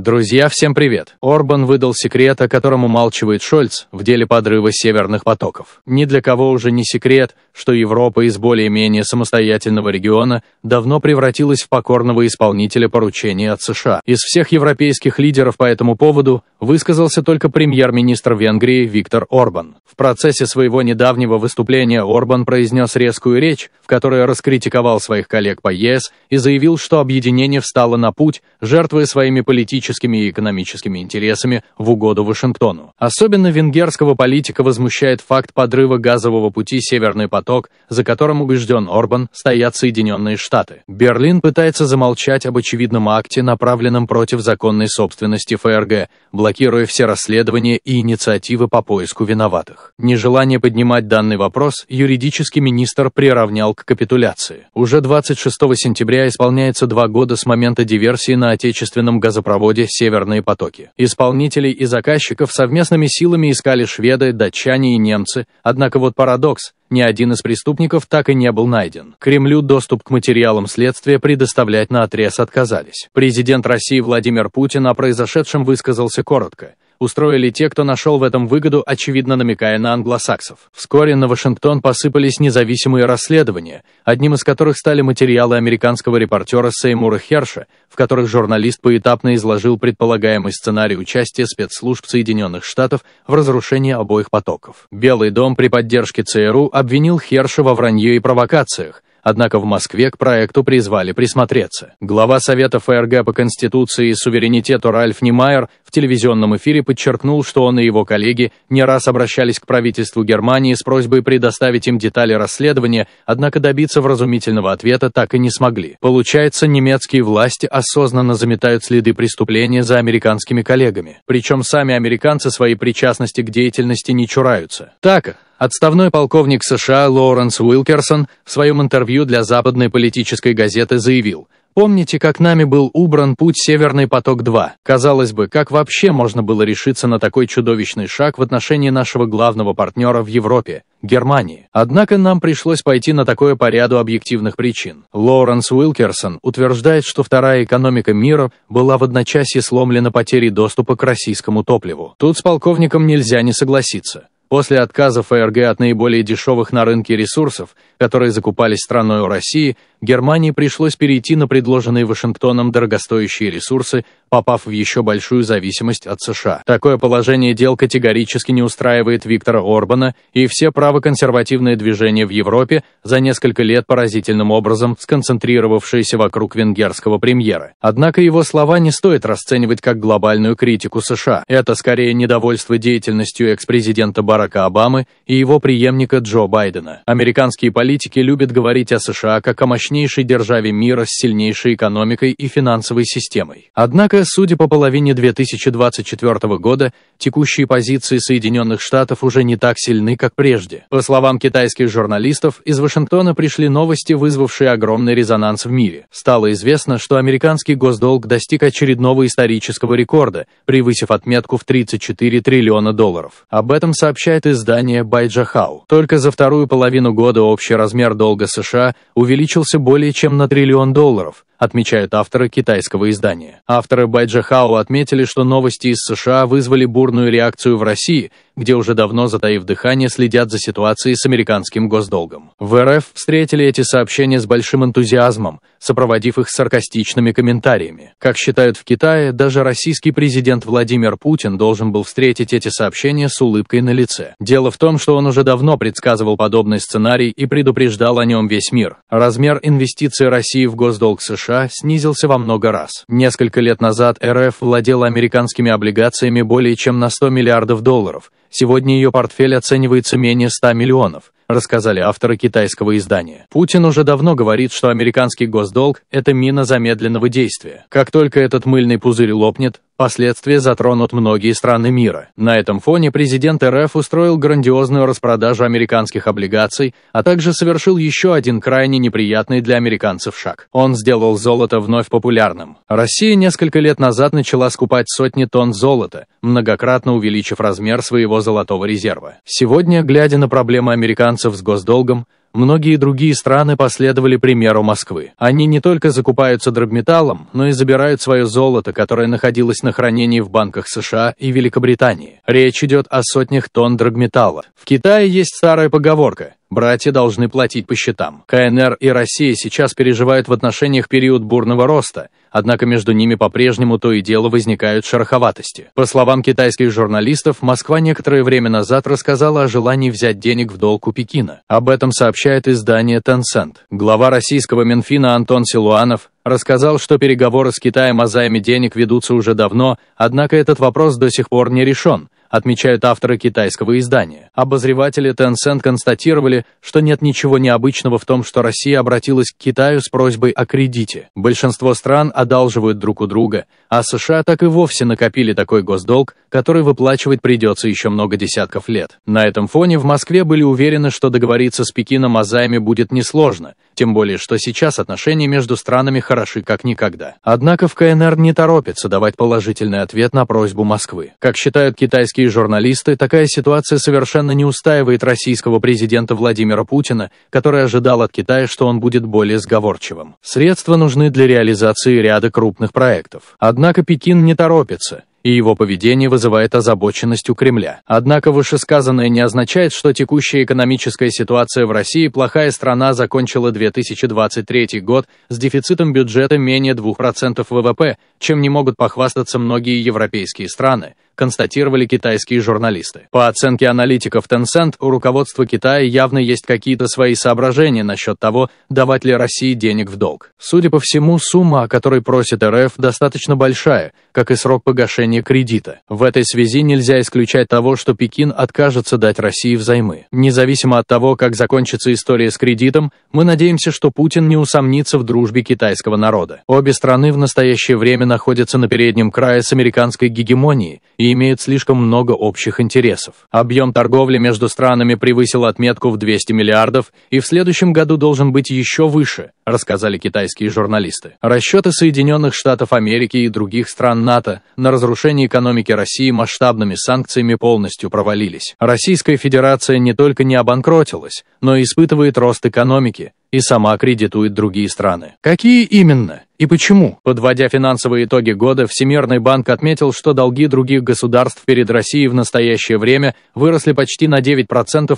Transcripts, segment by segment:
Друзья, всем привет! Орбан выдал секрет, о котором умалчивает Шольц в деле подрыва северных потоков. Ни для кого уже не секрет, что Европа из более-менее самостоятельного региона давно превратилась в покорного исполнителя поручений от США. Из всех европейских лидеров по этому поводу высказался только премьер-министр Венгрии Виктор Орбан. В процессе своего недавнего выступления Орбан произнес резкую речь, в которой раскритиковал своих коллег по ЕС и заявил, что объединение встало на путь, жертвуя своими политическими политическими и экономическими интересами в угоду Вашингтону. Особенно венгерского политика возмущает факт подрыва газового пути «Северный поток», за которым убежден Орбан, стоят Соединенные Штаты. Берлин пытается замолчать об очевидном акте, направленном против законной собственности ФРГ, блокируя все расследования и инициативы по поиску виноватых. Нежелание поднимать данный вопрос юридический министр приравнял к капитуляции. Уже 26 сентября исполняется два года с момента диверсии на отечественном газопроводе периоде «Северные потоки». Исполнителей и заказчиков совместными силами искали шведы, датчане и немцы, однако вот парадокс, ни один из преступников так и не был найден. Кремлю доступ к материалам следствия предоставлять на отрез отказались. Президент России Владимир Путин о произошедшем высказался коротко устроили те, кто нашел в этом выгоду, очевидно намекая на англосаксов. Вскоре на Вашингтон посыпались независимые расследования, одним из которых стали материалы американского репортера Сеймура Херша, в которых журналист поэтапно изложил предполагаемый сценарий участия спецслужб Соединенных Штатов в разрушении обоих потоков. Белый дом при поддержке ЦРУ обвинил Херша во вранье и провокациях, Однако в Москве к проекту призвали присмотреться. Глава Совета ФРГ по Конституции и суверенитету Ральф Немайер в телевизионном эфире подчеркнул, что он и его коллеги не раз обращались к правительству Германии с просьбой предоставить им детали расследования, однако добиться вразумительного ответа так и не смогли. Получается, немецкие власти осознанно заметают следы преступления за американскими коллегами. Причем сами американцы своей причастности к деятельности не чураются. Так, Отставной полковник США Лоуренс Уилкерсон в своем интервью для западной политической газеты заявил, «Помните, как нами был убран путь «Северный поток-2»? Казалось бы, как вообще можно было решиться на такой чудовищный шаг в отношении нашего главного партнера в Европе, Германии? Однако нам пришлось пойти на такое по ряду объективных причин». Лоуренс Уилкерсон утверждает, что вторая экономика мира была в одночасье сломлена потерей доступа к российскому топливу. Тут с полковником нельзя не согласиться. После отказа ФРГ от наиболее дешевых на рынке ресурсов, которые закупались страной у России, Германии пришлось перейти на предложенные Вашингтоном дорогостоящие ресурсы, попав в еще большую зависимость от США. Такое положение дел категорически не устраивает Виктора Орбана, и все правоконсервативные движения в Европе за несколько лет поразительным образом сконцентрировавшиеся вокруг венгерского премьера. Однако его слова не стоит расценивать как глобальную критику США. Это скорее недовольство деятельностью экс-президента Барака Обамы и его преемника Джо Байдена. Американские политики любят говорить о США как о мощном мощнейшей державе мира с сильнейшей экономикой и финансовой системой. Однако, судя по половине 2024 года, текущие позиции Соединенных Штатов уже не так сильны, как прежде. По словам китайских журналистов, из Вашингтона пришли новости, вызвавшие огромный резонанс в мире. Стало известно, что американский госдолг достиг очередного исторического рекорда, превысив отметку в 34 триллиона долларов. Об этом сообщает издание Байджахау. Только за вторую половину года общий размер долга США увеличился вопросы более чем на триллион долларов, отмечают авторы китайского издания. Авторы Байджахао отметили, что новости из США вызвали бурную реакцию в России – где уже давно, затаив дыхание, следят за ситуацией с американским госдолгом. В РФ встретили эти сообщения с большим энтузиазмом, сопроводив их саркастичными комментариями. Как считают в Китае, даже российский президент Владимир Путин должен был встретить эти сообщения с улыбкой на лице. Дело в том, что он уже давно предсказывал подобный сценарий и предупреждал о нем весь мир. Размер инвестиций России в госдолг США снизился во много раз. Несколько лет назад РФ владела американскими облигациями более чем на 100 миллиардов долларов, Сегодня ее портфель оценивается менее 100 миллионов, рассказали авторы китайского издания. Путин уже давно говорит, что американский госдолг – это мина замедленного действия. Как только этот мыльный пузырь лопнет, Последствия затронут многие страны мира. На этом фоне президент РФ устроил грандиозную распродажу американских облигаций, а также совершил еще один крайне неприятный для американцев шаг. Он сделал золото вновь популярным. Россия несколько лет назад начала скупать сотни тонн золота, многократно увеличив размер своего золотого резерва. Сегодня, глядя на проблемы американцев с госдолгом, Многие другие страны последовали примеру Москвы. Они не только закупаются дробметаллом, но и забирают свое золото, которое находилось на хранении в банках США и Великобритании. Речь идет о сотнях тонн драгметалла. В Китае есть старая поговорка Братья должны платить по счетам. КНР и Россия сейчас переживают в отношениях период бурного роста, однако между ними по-прежнему то и дело возникают шероховатости. По словам китайских журналистов, Москва некоторое время назад рассказала о желании взять денег в долг у Пекина. Об этом сообщает издание Tencent. Глава российского Минфина Антон Силуанов рассказал, что переговоры с Китаем о займе денег ведутся уже давно, однако этот вопрос до сих пор не решен отмечают авторы китайского издания. Обозреватели Tencent констатировали, что нет ничего необычного в том, что Россия обратилась к Китаю с просьбой о кредите. Большинство стран одалживают друг у друга, а США так и вовсе накопили такой госдолг, который выплачивать придется еще много десятков лет. На этом фоне в Москве были уверены, что договориться с Пекином о займе будет несложно, тем более, что сейчас отношения между странами хороши как никогда. Однако в КНР не торопится давать положительный ответ на просьбу Москвы. Как считают китайские американские журналисты, такая ситуация совершенно не устаивает российского президента Владимира Путина, который ожидал от Китая, что он будет более сговорчивым. Средства нужны для реализации ряда крупных проектов. Однако Пекин не торопится, и его поведение вызывает озабоченность у Кремля. Однако вышесказанное не означает, что текущая экономическая ситуация в России плохая страна закончила 2023 год с дефицитом бюджета менее 2% ВВП, чем не могут похвастаться многие европейские страны констатировали китайские журналисты. По оценке аналитиков Tencent, у руководства Китая явно есть какие-то свои соображения насчет того, давать ли России денег в долг. Судя по всему, сумма, о которой просит РФ, достаточно большая, как и срок погашения кредита. В этой связи нельзя исключать того, что Пекин откажется дать России взаймы. Независимо от того, как закончится история с кредитом, мы надеемся, что Путин не усомнится в дружбе китайского народа. Обе страны в настоящее время находятся на переднем крае с американской гегемонии и имеют слишком много общих интересов. Объем торговли между странами превысил отметку в 200 миллиардов и в следующем году должен быть еще выше, рассказали китайские журналисты. Расчеты Соединенных Штатов Америки и других стран НАТО на разрушение экономики России масштабными санкциями полностью провалились. Российская Федерация не только не обанкротилась, но и испытывает рост экономики и сама кредитует другие страны. Какие именно? И почему? Подводя финансовые итоги года, Всемирный банк отметил, что долги других государств перед Россией в настоящее время выросли почти на 9%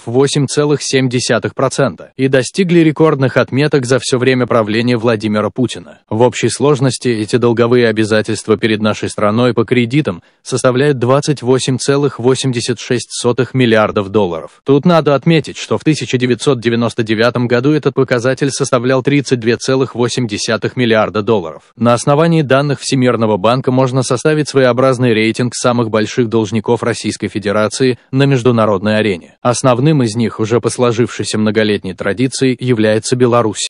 8,7% и достигли рекордных отметок за все время правления Владимира Путина. В общей сложности эти долговые обязательства перед нашей страной по кредитам составляют 28,86 миллиардов долларов. Тут надо отметить, что в 1999 году этот показатель составлял 32,8 миллиарда долларов долларов. На основании данных Всемирного банка можно составить своеобразный рейтинг самых больших должников Российской Федерации на международной арене. Основным из них, уже по сложившейся многолетней традиции, является Беларусь.